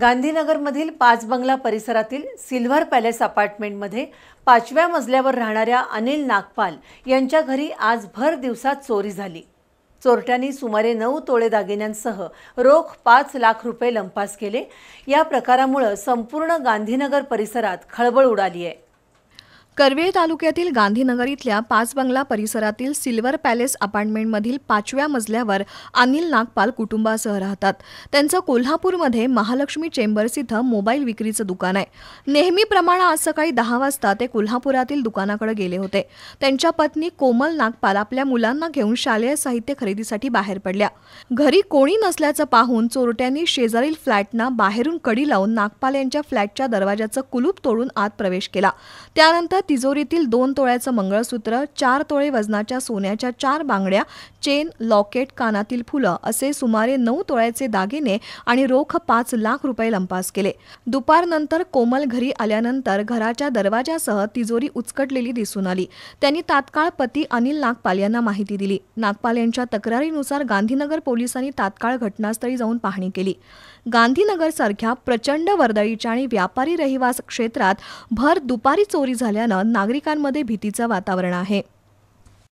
गांधीनगरमधील पाच बंगला परिसरातील सिल्व्हर पॅलेस अपार्टमेंटमध्ये पाचव्या मजल्यावर राहणाऱ्या अनिल नागपाल यांच्या घरी आज भर दिवसात चोरी झाली चोरट्यांनी सुमारे नऊ तोळे दागिन्यांसह रोख पाच लाख रुपये लंपास केले या प्रकारामुळं संपूर्ण गांधीनगर परिसरात खळबळ उडाली आहे करवीर तालुक्यातील गांधीनगर इथल्या पाच बंगला परिसरातील सिल्वर पॅलेस अपार्टमेंटमधील पाचव्या मजल्यावर अनिल नागपाल कुटुंबासह राहतात त्यांचं कोल्हापूरमध्ये महालक्ष्मी चेंबर्स इथं मोबाईल विक्रीचं दुकान आहे नेहमीप्रमाणे आज सकाळी दहा वाजता ते कोल्हापुरातील दुकानाकडे गेले होते त्यांच्या पत्नी कोमल नागपाल आपल्या मुलांना घेऊन शालेय साहित्य खरेदीसाठी बाहेर पडल्या घरी कोणी नसल्याचं पाहून चोरट्यांनी शेजारील फ्लॅटना बाहेरून कडी लावून नागपाल यांच्या फ्लॅटच्या दरवाजाचं कुलूप तोडून आत प्रवेश केला त्यानंतर तिजोरीतील दोन तोळ्याचं मंगळसूत्र चार तोळे वजनाच्या सोन्याच्या चार बांगड्या चेन लॉकेट कानातील फुलं असे सुमारे नऊ तोळ्याचे दागिने आणि रोख पाच लाख रुपये लंपास केले दुपारनंतर कोमल घरी आल्यानंतर घराच्या दरवाजासह तिजोरी उचकटलेली दिसून आली त्यांनी तात्काळ पती अनिल नागपाल यांना माहिती दिली नागपाल यांच्या तक्रारीनुसार गांधीनगर पोलिसांनी तात्काळ घटनास्थळी जाऊन पाहणी केली गांधीनगर सारख्या प्रचंड वर्दळीच्या आणि व्यापारी रहिवास क्षेत्रात भर दुपारी चोरी झाल्यानं नागरिकांमध्ये भीतीचं वातावरण आहे